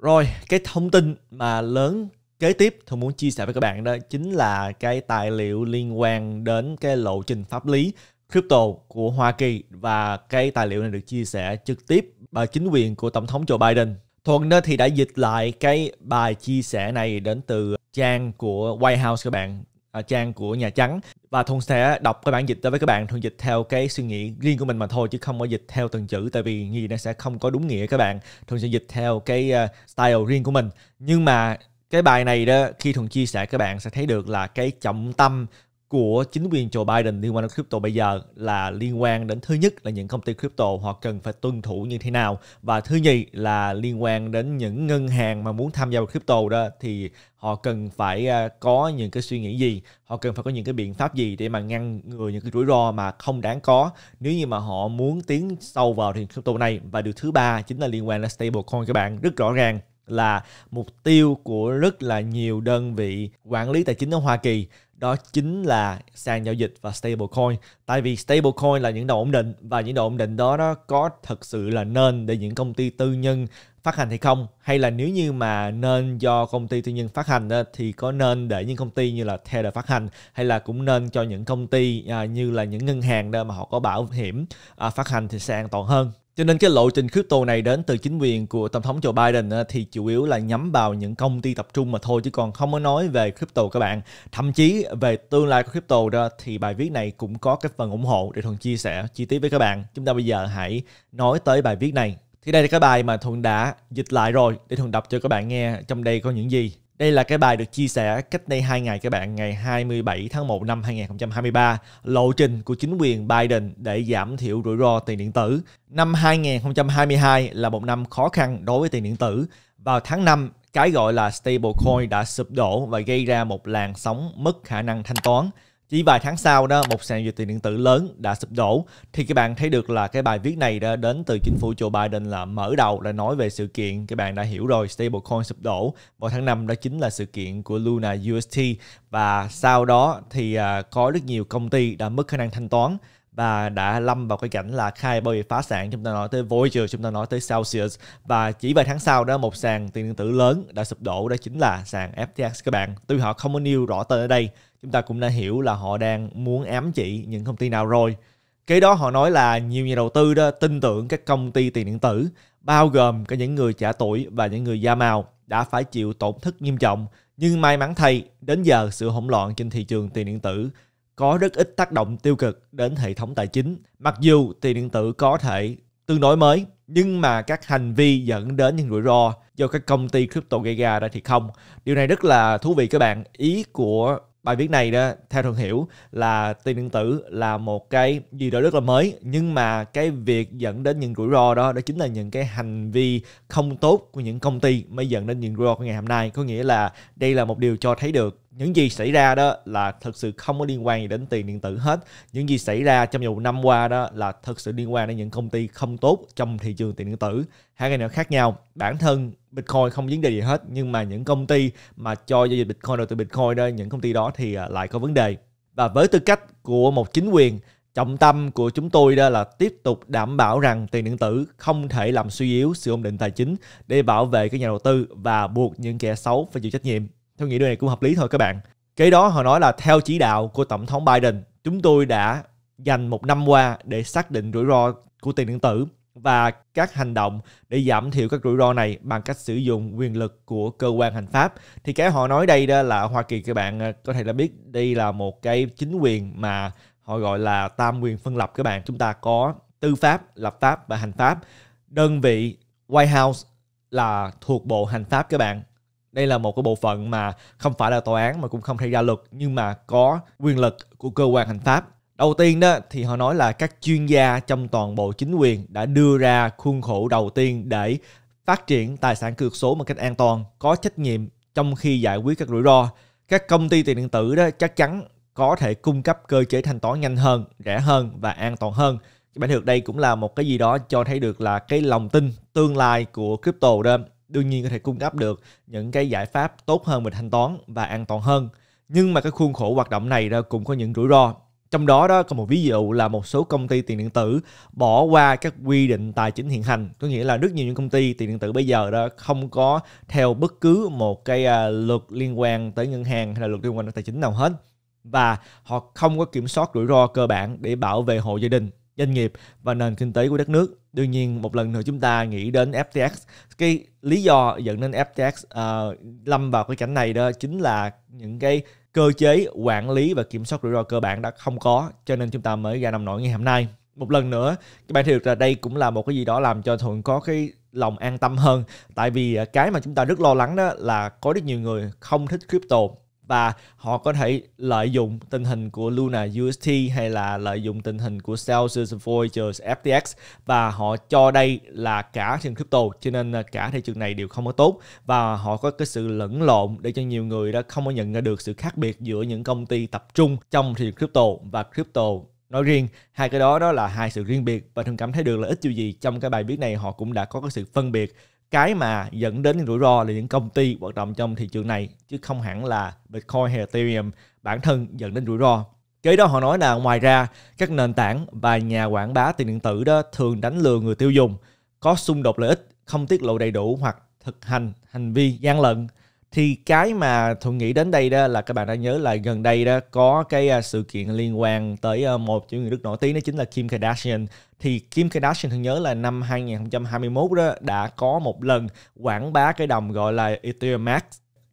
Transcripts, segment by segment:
Rồi, cái thông tin mà lớn kế tiếp tôi muốn chia sẻ với các bạn đó chính là cái tài liệu liên quan đến cái lộ trình pháp lý crypto của Hoa Kỳ và cái tài liệu này được chia sẻ trực tiếp bởi chính quyền của Tổng thống Joe Biden. Thuận thì đã dịch lại cái bài chia sẻ này đến từ trang của White House các bạn À, trang của Nhà Trắng và Thuận sẽ đọc cái bản dịch tới với các bạn Thuận dịch theo cái suy nghĩ riêng của mình mà thôi chứ không có dịch theo từng chữ tại vì như nó sẽ không có đúng nghĩa các bạn Thuận sẽ dịch theo cái à, style riêng của mình nhưng mà cái bài này đó khi Thuận chia sẻ các bạn sẽ thấy được là cái trọng tâm của chính quyền Joe Biden liên quan đến crypto bây giờ là liên quan đến thứ nhất là những công ty crypto họ cần phải tuân thủ như thế nào và thứ nhì là liên quan đến những ngân hàng mà muốn tham gia vào crypto đó thì họ cần phải à, có những cái suy nghĩ gì họ cần phải có những cái biện pháp gì để mà ngăn ngừa những cái rủi ro mà không đáng có nếu như mà họ muốn tiến sâu vào thì crypto này và điều thứ ba chính là liên quan đến stablecoin các bạn rất rõ ràng là mục tiêu của rất là nhiều đơn vị quản lý tài chính ở Hoa Kỳ đó chính là sàn giao dịch và stablecoin tại vì stablecoin là những đồng ổn định và những đồng ổn định đó nó có thật sự là nên để những công ty tư nhân phát hành hay không hay là nếu như mà nên do công ty tư nhân phát hành thì có nên để những công ty như là Tether phát hành hay là cũng nên cho những công ty à, như là những ngân hàng đó mà họ có bảo hiểm à, phát hành thì an toàn hơn cho nên cái lộ trình crypto này đến từ chính quyền của Tổng thống Joe Biden thì chủ yếu là nhắm vào những công ty tập trung mà thôi chứ còn không có nói về crypto các bạn. Thậm chí về tương lai của crypto đó thì bài viết này cũng có cái phần ủng hộ để Thuận chia sẻ chi tiết với các bạn. Chúng ta bây giờ hãy nói tới bài viết này. Thì đây là cái bài mà Thuận đã dịch lại rồi để Thuận đọc cho các bạn nghe trong đây có những gì. Đây là cái bài được chia sẻ cách đây 2 ngày các bạn, ngày 27 tháng 1 năm 2023, lộ trình của chính quyền Biden để giảm thiểu rủi ro tiền điện tử. Năm 2022 là một năm khó khăn đối với tiền điện tử. Vào tháng 5, cái gọi là stablecoin đã sụp đổ và gây ra một làn sóng mất khả năng thanh toán chỉ vài tháng sau đó một sàn giao dịch tiền điện tử lớn đã sụp đổ thì các bạn thấy được là cái bài viết này đã đến từ chính phủ Joe Biden là mở đầu là nói về sự kiện các bạn đã hiểu rồi stablecoin sụp đổ vào tháng 5 đó chính là sự kiện của Luna UST và sau đó thì à, có rất nhiều công ty đã mất khả năng thanh toán và đã lâm vào cái cảnh là khai bởi vì phá sản chúng ta nói tới Voyager chúng ta nói tới Celsius và chỉ vài tháng sau đó một sàn tiền điện tử lớn đã sụp đổ đó chính là sàn FTX các bạn tuy họ không có nêu rõ tên ở đây chúng ta cũng đã hiểu là họ đang muốn ám chỉ những công ty nào rồi Kế đó họ nói là nhiều nhà đầu tư đó tin tưởng các công ty tiền điện tử, bao gồm cả những người trẻ tuổi và những người da màu đã phải chịu tổn thất nghiêm trọng. Nhưng may mắn thay, đến giờ sự hỗn loạn trên thị trường tiền điện tử có rất ít tác động tiêu cực đến hệ thống tài chính. Mặc dù tiền điện tử có thể tương đối mới, nhưng mà các hành vi dẫn đến những rủi ro do các công ty crypto gây ra đã thì không. Điều này rất là thú vị các bạn. Ý của bài viết này đó theo thường hiểu là tiền điện tử là một cái gì đó rất là mới nhưng mà cái việc dẫn đến những rủi ro đó đó chính là những cái hành vi không tốt của những công ty mới dẫn đến những rủi ro của ngày hôm nay có nghĩa là đây là một điều cho thấy được những gì xảy ra đó là thực sự không có liên quan gì đến tiền điện tử hết những gì xảy ra trong nhiều năm qua đó là thực sự liên quan đến những công ty không tốt trong thị trường tiền điện tử hai cái này khác nhau bản thân bitcoin không vấn đề gì hết nhưng mà những công ty mà cho giao dịch bitcoin đầu tư bitcoin đó những công ty đó thì à, lại có vấn đề và với tư cách của một chính quyền trọng tâm của chúng tôi đó là tiếp tục đảm bảo rằng tiền điện tử không thể làm suy yếu sự ổn định tài chính để bảo vệ các nhà đầu tư và buộc những kẻ xấu phải chịu trách nhiệm Tôi nghĩ điều này cũng hợp lý thôi các bạn. Kế đó họ nói là theo chỉ đạo của Tổng thống Biden, chúng tôi đã dành một năm qua để xác định rủi ro của tiền điện tử và các hành động để giảm thiểu các rủi ro này bằng cách sử dụng quyền lực của cơ quan hành pháp. Thì cái họ nói đây đó là Hoa Kỳ các bạn có thể là biết đây là một cái chính quyền mà họ gọi là tam quyền phân lập các bạn. Chúng ta có tư pháp, lập pháp và hành pháp. Đơn vị White House là thuộc bộ hành pháp các bạn đây là một cái bộ phận mà không phải là tòa án mà cũng không thể ra luật nhưng mà có quyền lực của cơ quan hành pháp đầu tiên đó thì họ nói là các chuyên gia trong toàn bộ chính quyền đã đưa ra khuôn khổ đầu tiên để phát triển tài sản cược số một cách an toàn có trách nhiệm trong khi giải quyết các rủi ro các công ty tiền điện tử đó chắc chắn có thể cung cấp cơ chế thanh toán nhanh hơn rẻ hơn và an toàn hơn các bạn thực đây cũng là một cái gì đó cho thấy được là cái lòng tin tương lai của crypto đó đương nhiên có thể cung cấp được những cái giải pháp tốt hơn về thanh toán và an toàn hơn. Nhưng mà cái khuôn khổ hoạt động này đó cũng có những rủi ro. Trong đó đó có một ví dụ là một số công ty tiền điện tử bỏ qua các quy định tài chính hiện hành. Có nghĩa là rất nhiều những công ty tiền điện tử bây giờ đó không có theo bất cứ một cái à, luật liên quan tới ngân hàng hay là luật liên quan tới tài chính nào hết. Và họ không có kiểm soát rủi ro cơ bản để bảo vệ hộ gia đình doanh nghiệp và nền kinh tế của đất nước. Đương nhiên một lần nữa chúng ta nghĩ đến FTX. Cái lý do dẫn đến FTX uh, ờ, lâm vào cái cảnh này đó chính là những cái cơ chế quản lý và kiểm soát rủi ro cơ bản đã không có cho nên chúng ta mới ra nằm nổi ngày hôm nay một lần nữa các bạn thấy được là đây cũng là một cái gì đó làm cho thuận có cái lòng an tâm hơn tại vì ờ, cái mà chúng ta rất lo lắng đó là có rất nhiều người không thích crypto và họ có thể lợi dụng tình hình của Luna UST hay là lợi dụng tình hình của Celsius Voyager FTX và họ cho đây là cả trên crypto cho nên cả thị trường này đều không có tốt và họ có cái sự lẫn lộn để cho nhiều người đã không có nhận ra được sự khác biệt giữa những công ty tập trung trong thị trường crypto và crypto nói riêng hai cái đó đó là hai sự riêng biệt và thường cảm thấy được là ít dù gì trong cái bài viết này họ cũng đã có cái sự phân biệt cái mà dẫn đến rủi ro là những công ty hoạt động trong thị trường này chứ không hẳn là Bitcoin hay Ethereum bản thân dẫn đến rủi ro. Kế đó họ nói là ngoài ra các nền tảng và nhà quảng bá tiền điện tử đó thường đánh lừa người tiêu dùng, có xung đột lợi ích, không tiết lộ đầy đủ hoặc thực hành hành vi gian lận thì cái mà thuận nghĩ đến đây đó là các bạn đã nhớ là gần đây đó có cái à, sự kiện liên quan tới ờ, một chủ người Đức nổi tiếng đó chính là Kim Kardashian thì Kim Kardashian thường nhớ là năm 2021 đó đã có một lần quảng bá cái đồng gọi là Ethereum Max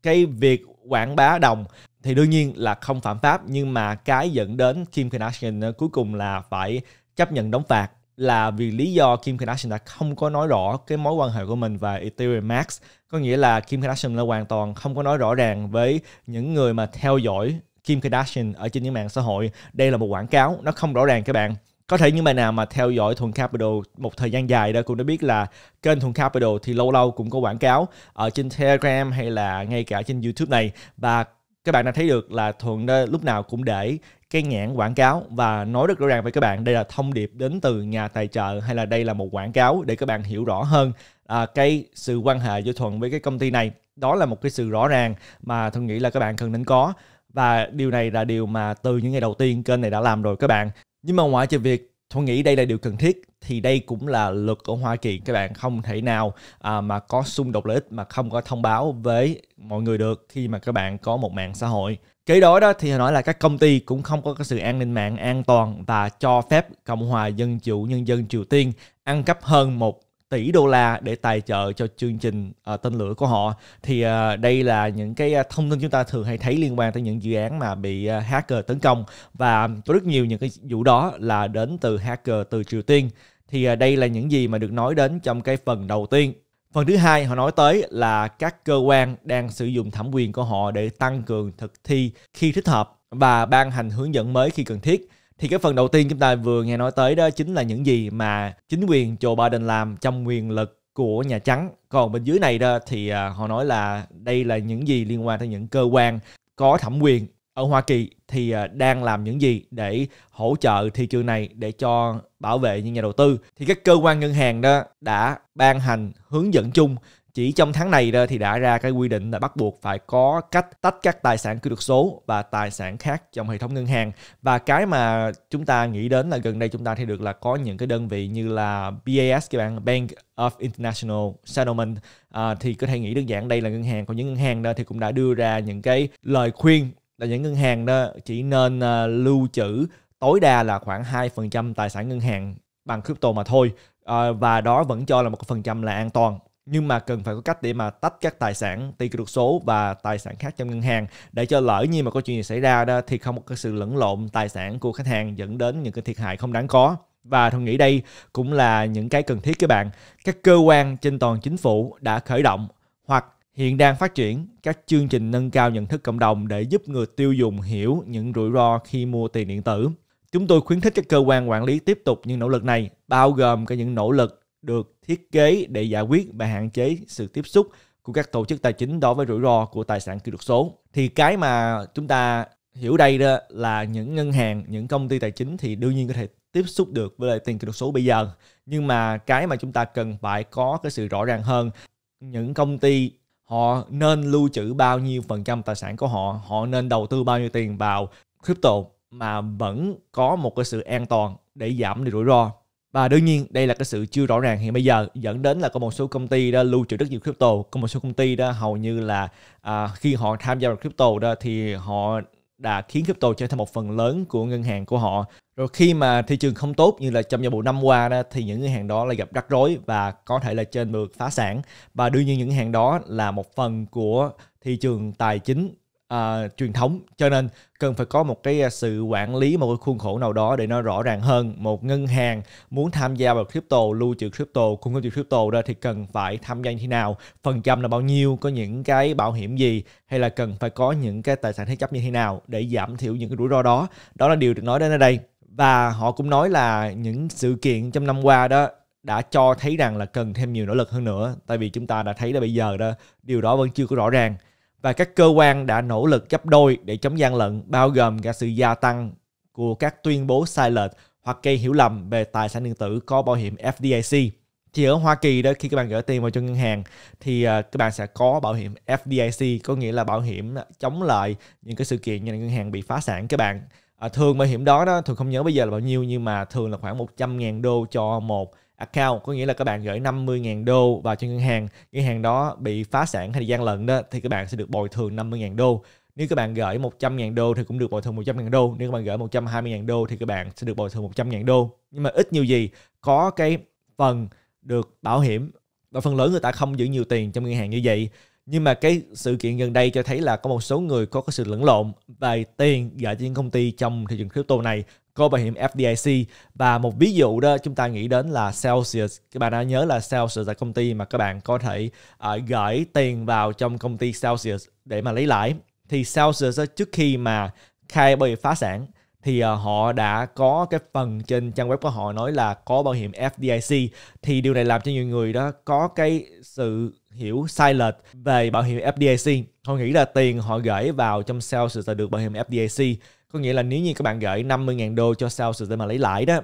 cái việc quảng bá đồng thì đương nhiên là không phạm pháp nhưng mà cái dẫn đến Kim Kardashian ờ, cuối cùng là phải chấp nhận đóng phạt là vì lý do Kim Kardashian đã không có nói rõ cái mối quan hệ của mình và Ethereum Max có nghĩa là Kim Kardashian là hoàn toàn không có nói rõ ràng với những người mà theo dõi Kim Kardashian ở trên những mạng xã hội đây là một quảng cáo nó không rõ ràng các bạn có thể những bạn nào mà theo dõi Thuần Capital một thời gian dài đó cũng đã biết là kênh Thuần Capital thì lâu lâu cũng có quảng cáo ở trên Telegram hay là ngay cả trên YouTube này và các bạn đã thấy được là thuận lúc nào cũng để cái nhãn quảng cáo và nói rất rõ ràng với các bạn đây là thông điệp đến từ nhà tài trợ hay là đây là một quảng cáo để các bạn hiểu rõ hơn à, cái sự quan hệ giữa thuận với cái công ty này đó là một cái sự rõ ràng mà thuận nghĩ là các bạn cần nên có và điều này là điều mà từ những ngày đầu tiên kênh này đã làm rồi các bạn nhưng mà ngoại trừ việc tôi nghĩ đây là điều cần thiết thì đây cũng là luật của Hoa Kỳ các bạn không thể nào à, mà có xung đột lợi ích mà không có thông báo với mọi người được khi mà các bạn có một mạng xã hội kế đó đó thì nói là các công ty cũng không có cái sự an ninh mạng an toàn và cho phép Cộng hòa Dân chủ Nhân dân Triều Tiên ăn cắp hơn một tỷ đô la để tài trợ cho chương trình uh, tên lửa của họ thì uh, đây là những cái ờ, thông tin chúng ta thường hay thấy liên quan tới những dự án mà bị uh, hacker tấn công và có rất nhiều những cái vụ đó là đến từ hacker từ Triều Tiên thì uh, đây là những gì mà được nói đến trong cái phần đầu tiên Phần thứ hai họ nói tới là các cơ quan đang sử dụng thẩm quyền của họ để tăng cường thực thi khi thích hợp và ban hành hướng dẫn mới khi cần thiết thì cái phần đầu tiên chúng ta vừa nghe nói tới đó chính là những gì mà chính quyền Joe Biden làm trong quyền lực của Nhà Trắng. Còn bên dưới này đó thì à, họ nói là đây là những gì liên quan tới những cơ quan có thẩm quyền ở Hoa Kỳ thì à, đang làm những gì để hỗ trợ thị trường này để cho bảo vệ những nhà đầu tư. Thì các cơ quan ngân hàng đó đã ban hành hướng dẫn chung chỉ trong tháng này đó thì đã ra cái quy định là bắt buộc phải có cách tách các tài sản kỹ thuật số và tài sản khác trong hệ thống ngân hàng. Và cái mà chúng ta nghĩ đến là gần đây chúng ta thấy được là có những cái đơn vị như là BAS các bạn, Bank of International Settlement à, thì có thể nghĩ đơn giản đây là ngân hàng. Còn những ngân hàng đó thì cũng đã đưa ra những cái lời khuyên là những ngân hàng đó chỉ nên uh, lưu trữ tối đa là khoảng 2% tài sản ngân hàng bằng crypto mà thôi à, và đó vẫn cho là một phần trăm là an toàn nhưng mà cần phải có cách để mà tách các tài sản tiền kỹ thuật số và tài sản khác trong ngân hàng để cho lỡ như mà có chuyện gì xảy ra đó thì không có sự lẫn lộn tài sản của khách hàng dẫn đến những cái thiệt hại không đáng có và tôi nghĩ đây cũng là những cái cần thiết các bạn các cơ quan trên toàn chính phủ đã khởi động hoặc hiện đang phát triển các chương trình nâng cao nhận thức cộng đồng để giúp người tiêu dùng hiểu những rủi ro khi mua tiền điện tử chúng tôi khuyến khích các cơ quan quản lý tiếp tục những nỗ lực này bao gồm cả những nỗ lực được thiết kế để giải quyết và hạn chế sự tiếp xúc của các tổ chức tài chính đối với rủi ro của tài sản kỹ thuật số. Thì cái mà chúng ta hiểu đây đó là những ngân hàng, những công ty tài chính thì đương nhiên có thể tiếp xúc được với lại tiền kỹ thuật số bây giờ. Nhưng mà cái mà chúng ta cần phải có cái sự rõ ràng hơn những công ty họ nên lưu trữ bao nhiêu phần trăm tài sản của họ, họ nên đầu tư bao nhiêu tiền vào crypto mà vẫn có một cái sự an toàn để giảm đi rủi ro và đương nhiên đây là cái sự chưa rõ ràng hiện bây giờ dẫn đến là có một số công ty đã lưu trữ rất nhiều crypto có một số công ty đó hầu như là à, khi họ tham gia vào crypto đó thì họ đã khiến crypto trở thành một phần lớn của ngân hàng của họ rồi khi mà thị trường không tốt như là trong vòng một năm qua đó thì những ngân hàng đó lại gặp rắc rối và có thể là trên được phá sản và đương nhiên những hàng đó là một phần của thị trường tài chính uh, truyền thống cho nên cần phải có một cái à, sự quản lý một cái khuôn khổ nào đó để nó rõ ràng hơn một ngân hàng muốn tham gia vào crypto lưu trữ crypto cung cấp trữ crypto ra thì cần phải tham gia như thế nào phần trăm là bao nhiêu có những cái bảo hiểm gì hay là cần phải có những cái tài sản thế chấp như thế nào để giảm thiểu những cái rủi ro đó đó là điều được nói đến ở đây và họ cũng nói là những sự kiện trong năm qua đó đã cho thấy rằng là cần thêm nhiều nỗ lực hơn nữa tại vì chúng ta đã thấy là bây giờ đó điều đó vẫn chưa có rõ ràng và các cơ quan đã nỗ lực gấp đôi để chống gian lận bao gồm cả sự gia tăng của các tuyên bố sai lệch hoặc gây hiểu lầm về tài sản điện tử có bảo hiểm FDIC. Thì ở Hoa Kỳ đó khi các bạn gửi tiền vào cho ngân hàng thì à, các bạn sẽ có bảo hiểm FDIC có nghĩa là bảo hiểm chống lại những cái sự kiện như là ngân hàng bị phá sản các bạn. À, thường bảo hiểm đó đó thường không nhớ bây giờ là bao nhiêu nhưng mà thường là khoảng 100.000 đô cho một account có nghĩa là các bạn gửi 50.000 đô vào cho ngân hàng ngân hàng đó bị phá sản hay gian lận đó thì các bạn sẽ được bồi thường 50.000 đô nếu các bạn gửi 100.000 đô thì cũng được bồi thường 100.000 đô nếu các bạn gửi 120.000 đô thì các bạn sẽ được bồi thường 100.000 đô nhưng mà ít nhiều gì có cái phần được bảo hiểm và phần lớn người ta không giữ nhiều tiền trong ngân hàng như vậy nhưng mà cái sự kiện gần đây cho thấy là có một số người có cái sự lẫn lộn về tiền gửi cho những công ty trong thị trường crypto này gói bảo hiểm FDIC và một ví dụ đó chúng ta nghĩ đến là Celsius các bạn đã nhớ là Celsius là công ty mà các bạn có thể uh, gửi tiền vào trong công ty Celsius để mà lấy lãi thì Celsius trước khi mà khai bị phá sản thì uh, họ đã có cái phần trên trang web của họ nói là có bảo hiểm FDIC thì điều này làm cho nhiều người đó có cái sự hiểu sai lệch về bảo hiểm FDIC. Họ nghĩ là tiền họ gửi vào trong Celsius là được bảo hiểm FDIC có nghĩa là nếu như các bạn gửi 50.000 đô cho Celsius để mà lấy lãi đó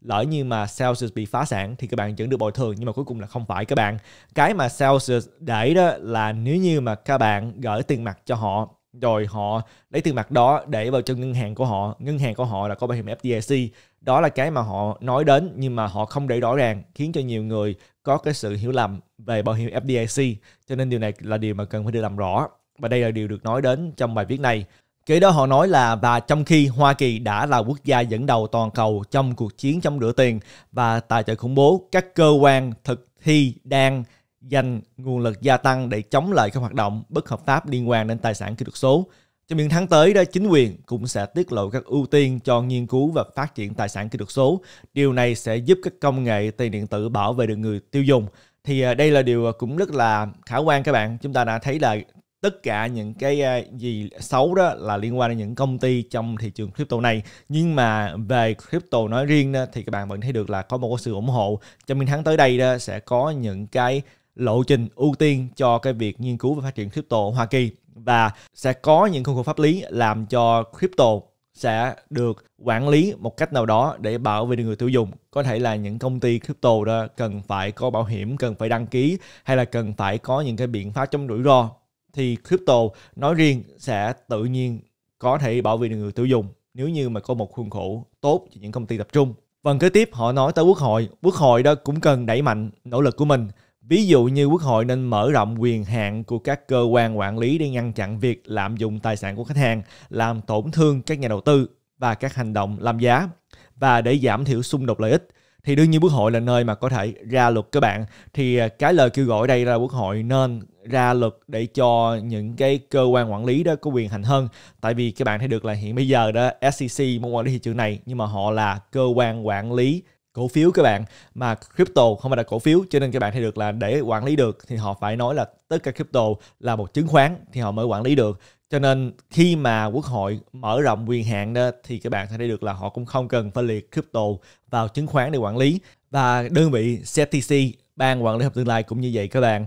lỡ như mà Celsius bị phá sản thì các bạn vẫn được bồi thường nhưng mà cuối cùng là không phải các bạn cái mà Celsius để đó là nếu như mà các bạn gửi tiền mặt cho họ rồi họ lấy tiền mặt đó để vào trong ngân hàng của họ ngân hàng của họ là có bảo hiểm FDIC đó là cái mà họ nói đến nhưng mà họ không để rõ ràng khiến cho nhiều người có cái sự hiểu lầm về bảo hiểm FDIC cho nên điều này là điều mà cần phải được làm rõ và đây là điều được nói đến trong bài viết này Kế đó họ nói là và trong khi Hoa Kỳ đã là quốc gia dẫn đầu toàn cầu trong cuộc chiến chống rửa tiền và tài trợ khủng bố, các cơ quan thực thi đang dành nguồn lực gia tăng để chống lại các hoạt động bất hợp pháp liên quan đến tài sản kỹ thuật số. Trong những tháng tới đó, chính quyền cũng sẽ tiết lộ các ưu tiên cho nghiên cứu và phát triển tài sản kỹ thuật số. Điều này sẽ giúp các công nghệ tiền điện tử bảo vệ được người tiêu dùng. Thì à, đây là điều cũng rất là khả quan các bạn. Chúng ta đã thấy là tất cả những cái gì xấu đó là liên quan đến những công ty trong thị trường crypto này nhưng mà về crypto nói riêng đó, thì các bạn vẫn thấy được là có một sự ủng hộ trong những tháng tới đây đó sẽ có những cái lộ trình ưu tiên cho cái việc nghiên cứu và phát triển crypto ở Hoa Kỳ và sẽ có những khuôn khổ pháp lý làm cho crypto sẽ được quản lý một cách nào đó để bảo vệ người tiêu dùng có thể là những công ty crypto đó cần phải có bảo hiểm cần phải đăng ký hay là cần phải có những cái biện pháp chống rủi ro thì crypto nói riêng sẽ tự nhiên có thể bảo vệ được người tiêu dùng nếu như mà có một khuôn khổ tốt cho những công ty tập trung. Phần vâng, kế tiếp họ nói tới quốc hội, quốc hội đó cũng cần đẩy mạnh nỗ lực của mình. Ví dụ như quốc hội nên mở rộng quyền hạn của các cơ quan quản lý để ngăn chặn việc lạm dụng tài sản của khách hàng, làm tổn thương các nhà đầu tư và các hành động làm giá và để giảm thiểu xung đột lợi ích thì đương nhiên quốc hội là nơi mà có thể ra luật các bạn thì à, cái lời kêu gọi đây là quốc hội nên ra luật để cho những cái cơ quan quản lý đó có quyền hành hơn tại vì các bạn thấy được là hiện bây giờ đó SEC muốn quản lý thị trường này nhưng mà họ là cơ quan quản lý cổ phiếu các bạn mà crypto không phải là cổ phiếu cho nên các bạn thấy được là để quản lý được thì họ phải nói là tất cả crypto là một chứng khoán thì họ mới quản lý được cho nên khi mà quốc hội mở rộng quyền hạn đó thì các bạn thấy được là họ cũng không cần phân liệt crypto vào chứng khoán để quản lý và đơn vị CFTC ban quản lý hợp tương lai cũng như vậy các bạn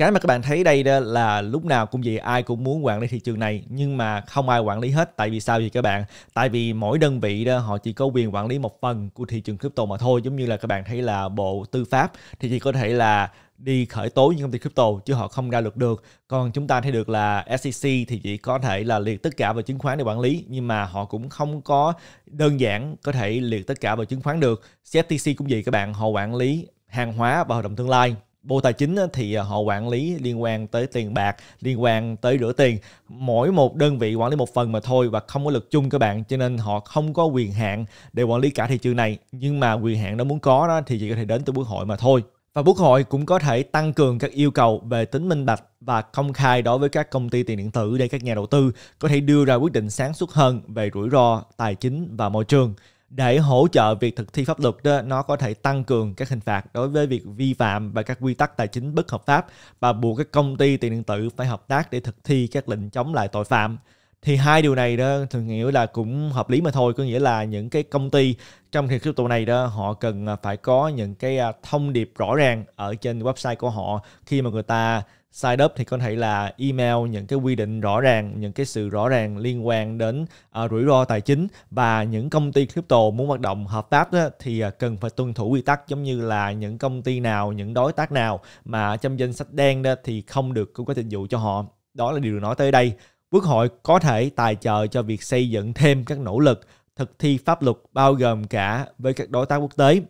cái mà các bạn thấy đây đó là lúc nào cũng vậy ai cũng muốn quản lý thị trường này nhưng mà không ai quản lý hết tại vì sao vậy các bạn tại vì mỗi đơn vị đó họ chỉ có quyền quản lý một phần của thị trường crypto mà thôi giống như là các bạn thấy là bộ tư pháp thì chỉ có thể là đi khởi tố những công ty crypto chứ họ không ra luật được. Còn chúng ta thấy được là SEC thì chỉ có thể là liệt tất cả vào chứng khoán để quản lý nhưng mà họ cũng không có đơn giản có thể liệt tất cả vào chứng khoán được. CFTC cũng vậy các bạn, họ quản lý hàng hóa và hợp đồng tương lai Bộ Tài chính thì à, họ quản lý liên quan tới tiền bạc, liên quan tới rửa tiền. Mỗi một đơn vị quản lý một phần mà thôi và không có lực chung các bạn. Cho nên họ không có quyền hạn để quản lý cả thị trường này. Nhưng mà quyền hạn đó muốn có đó thì chỉ có thể đến từ quốc hội mà thôi. Và quốc hội cũng có thể tăng cường các yêu cầu về tính minh bạch và công khai đối với các công ty tiền điện tử để các nhà đầu tư có thể đưa ra quyết định sáng suốt hơn về rủi ro, tài chính và môi trường để hỗ trợ việc thực thi pháp luật đó nó có thể tăng cường các hình phạt đối với việc vi phạm và các quy tắc tài chính bất hợp pháp và buộc các công ty tiền điện tử phải hợp tác để thực thi các lệnh chống lại tội phạm thì hai điều này đó thường nghĩa là cũng hợp lý mà thôi có nghĩa là những cái công ty trong thị crypto này đó họ cần à, phải có những cái à, thông điệp rõ ràng ở trên website của họ khi mà người ta sign up thì có thể là email những cái quy định rõ ràng những cái sự rõ ràng liên quan đến uh, rủi ro tài chính và những công ty crypto muốn hoạt động hợp pháp đó, thì cần phải tuân thủ quy tắc giống như là những công ty nào những đối tác nào mà trong danh sách đen đó thì không được cung cấp dịch vụ cho họ đó là điều được nói tới đây Quốc hội có thể tài trợ cho việc xây dựng thêm các nỗ lực thực thi pháp luật bao gồm cả với các đối tác quốc tế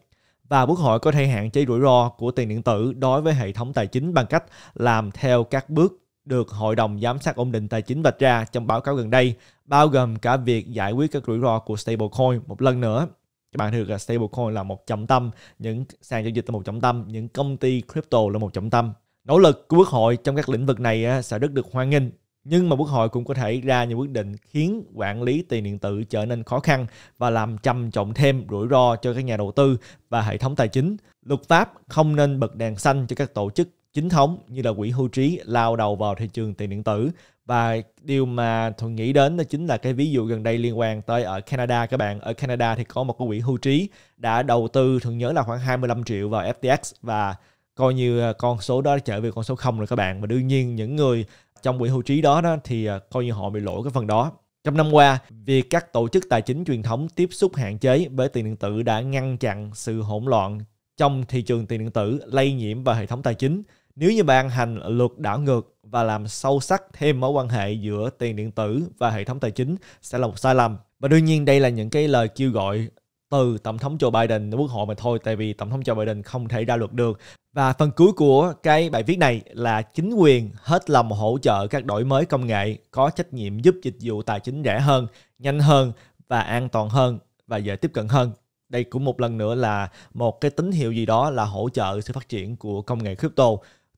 và quốc hội có thể hạn chế rủi ro của tiền điện tử đối với hệ thống tài chính bằng cách làm theo các bước được Hội đồng Giám sát ổn định tài chính vạch ra trong báo cáo gần đây, bao gồm cả việc giải quyết các rủi ro của stablecoin một lần nữa. Các bạn thường là stablecoin là một trọng tâm, những sàn giao dịch là một trọng tâm, những công ty crypto là một trọng tâm. Nỗ lực của quốc hội trong các lĩnh vực này sẽ rất được hoan nghênh nhưng mà quốc hội cũng có thể ra những quyết định khiến quản lý tiền điện tử trở nên khó khăn và làm trầm trọng thêm rủi ro cho các nhà đầu tư và hệ thống tài chính. Luật pháp không nên bật đèn xanh cho các tổ chức chính thống như là quỹ hưu trí lao đầu vào thị trường tiền điện tử và điều mà thuận nghĩ đến đó chính là cái ví dụ gần đây liên quan tới ở Canada các bạn ở Canada thì có một cái quỹ hưu trí đã đầu tư thường nhớ là khoảng 25 triệu vào FTX và coi như à, con số đó trở về con số không rồi các bạn và đương nhiên những người trong quỹ hưu trí đó, đó thì à, coi như họ bị lỗi cái phần đó trong năm qua, việc các tổ chức tài chính truyền thống tiếp xúc hạn chế với tiền điện tử đã ngăn chặn sự hỗn loạn trong thị trường tiền điện tử lây nhiễm vào hệ thống tài chính. Nếu như bạn hành luật đảo ngược và làm sâu sắc thêm mối quan hệ giữa tiền điện tử và hệ thống tài chính sẽ là một sai lầm. Và đương nhiên đây là những cái lời kêu gọi từ tổng thống Joe Biden đến quốc hội mà thôi tại vì tổng thống Joe Biden không thể ra luật được. Và phần cuối của cái bài viết này là chính quyền hết lòng hỗ trợ các đổi mới công nghệ có trách nhiệm giúp dịch vụ tài chính rẻ hơn, nhanh hơn và an toàn hơn và dễ tiếp cận hơn. Đây cũng một lần nữa là một cái tín hiệu gì đó là hỗ trợ sự phát triển của công nghệ crypto.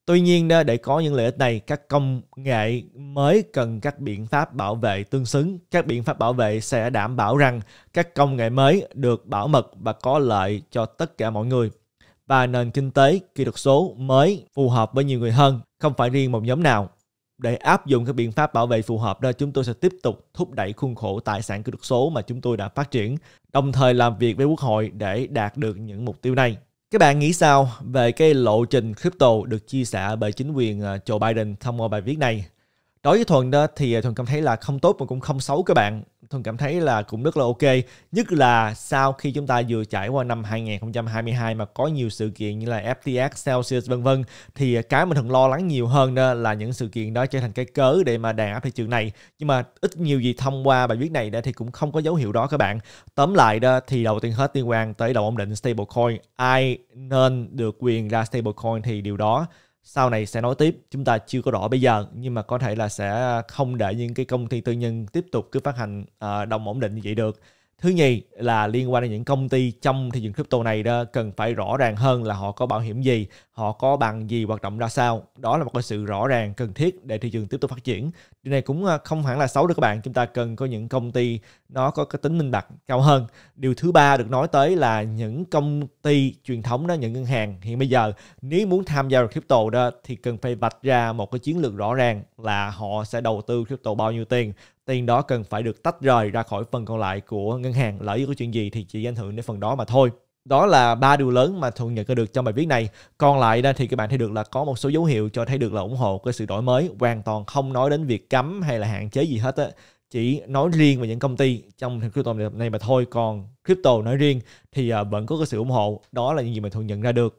Tuy nhiên để có những lợi ích này, các công nghệ mới cần các biện pháp bảo vệ tương xứng. Các biện pháp bảo vệ sẽ đảm bảo rằng các công nghệ mới được bảo mật và có lợi cho tất cả mọi người. Và nền kinh tế kỹ thuật số mới phù hợp với nhiều người hơn, không phải riêng một nhóm nào. Để áp dụng các biện pháp bảo vệ phù hợp đó, chúng tôi sẽ tiếp tục thúc đẩy khuôn khổ tài sản kỹ thuật số mà chúng tôi đã phát triển, đồng thời làm việc với Quốc hội để đạt được những mục tiêu này. Các bạn nghĩ sao về cái lộ trình crypto được chia sẻ bởi chính quyền à, Joe Biden thông qua bài viết này? Đối với Thuần đó thì à, Thuần cảm thấy là không tốt mà cũng không xấu các bạn thường cảm thấy là cũng rất là ok. Nhất là sau khi chúng ta vừa trải qua năm 2022 mà có nhiều sự kiện như là FTX, Celsius vân vân thì cái mình thường lo lắng nhiều hơn đó là những sự kiện đó trở thành cái cớ để mà đàn áp thị trường này. Nhưng mà ít nhiều gì thông qua bài viết này đó thì cũng không có dấu hiệu đó các bạn. Tóm lại đó thì đầu tiên hết liên quan tới đồng ổn định stablecoin. Ai nên được quyền ra stablecoin thì điều đó sau này sẽ nói tiếp chúng ta chưa có rõ bây giờ nhưng mà có thể là sẽ không để những cái công ty tư nhân tiếp tục cứ phát hành uh, đồng ổn định như vậy được thứ nhì là liên quan đến những công ty trong thị trường crypto này đó cần phải rõ ràng hơn là họ có bảo hiểm gì họ có bằng gì hoạt động ra sao đó là một cái sự rõ ràng cần thiết để thị trường tiếp tục phát triển điều này cũng à, không hẳn là xấu đâu các bạn chúng ta cần có những công ty nó có cái tính minh bạch cao hơn điều thứ ba được nói tới là những công ty truyền thống đó những ngân hàng hiện bây giờ nếu muốn tham gia vào crypto đó thì cần phải vạch ra một cái chiến lược rõ ràng là họ sẽ đầu tư crypto bao nhiêu tiền tiền đó cần phải được tách rời ra khỏi phần còn lại của ngân hàng lợi như có chuyện gì thì chỉ ảnh hưởng đến phần đó mà thôi đó là ba điều lớn mà thuận nhận được trong bài viết này còn lại đây thì các bạn thấy được là có một số dấu hiệu cho thấy được là ủng hộ cái sự đổi mới hoàn toàn không nói đến việc cấm hay là hạn chế gì hết á chỉ nói riêng về những công ty trong crypto này mà thôi còn crypto nói riêng thì à, vẫn có cái sự ủng hộ đó là những gì mà thuận nhận ra được